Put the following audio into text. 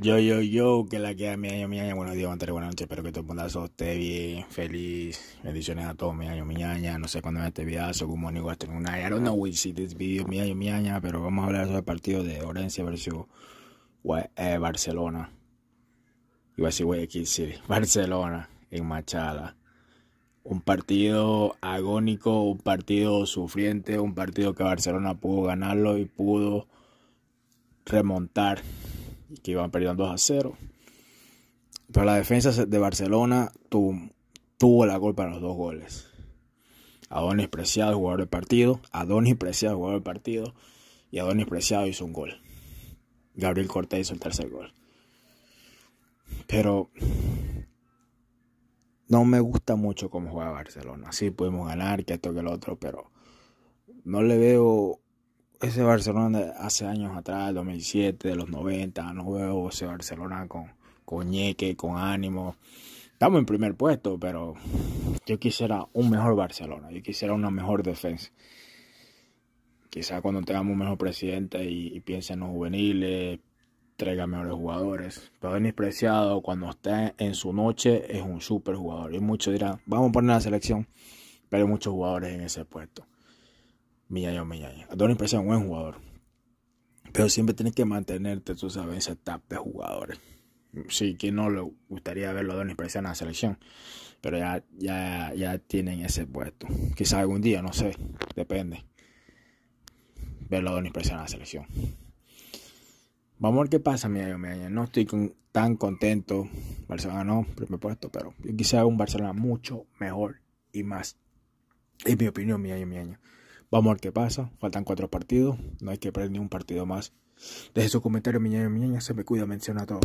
Yo, yo, yo, que la que mi año, mi año, buenos días, buenas buenas noches, espero que todo el mundo esté bien, feliz, bendiciones a todos, mi año, mi año, no sé cuándo me este video, según Moni en una, I don't know we see this video, mi año, mi año, pero vamos a hablar sobre el partido de Orense versus eh, Barcelona, iba a decir aquí, sí, Barcelona, en Machala, un partido agónico, un partido sufriente, un partido que Barcelona pudo ganarlo y pudo remontar que iban perdiendo 2 a 0. Pero la defensa de Barcelona tuvo, la gol para los dos goles. Adonis Preciado, jugador del partido. Adonis Preciado, jugador del partido. Y Adonis Preciado hizo un gol. Gabriel Cortés hizo el tercer gol. Pero no me gusta mucho cómo juega Barcelona. Sí, pudimos ganar, que esto, que lo otro, pero no le veo ese Barcelona de hace años atrás, 2007, de los 90, no veo ese Barcelona con, ñeque, con ánimo. Estamos en primer puesto, pero yo quisiera un mejor Barcelona, yo quisiera una mejor defensa. Quizá cuando tengamos un mejor presidente y, piensen en los juveniles, traiga mejores jugadores. Pero Denis Preciado, cuando está en su noche, es un super jugador. Y muchos dirán, vamos a poner la selección, pero hay muchos jugadores en ese puesto mi o Adonis es un buen jugador. Pero siempre tienes que mantenerte, tú sabes, ese tap de jugadores. Sí, que no le gustaría verlo a Adonis en la selección. Pero ya, ya, ya tienen ese puesto. Quizás algún día, no sé. Depende. Verlo a Adonis en la selección. Vamos a ver qué pasa, año, mi año. No estoy tan contento. Barcelona no, primer puesto. Pero yo quisiera un Barcelona mucho mejor y más. Es mi opinión, año, mi año. Vamos a ver qué pasa. Faltan cuatro partidos. No hay que perder ni un partido más. Deje su comentario, miña y miña. Se me cuida, menciona todo.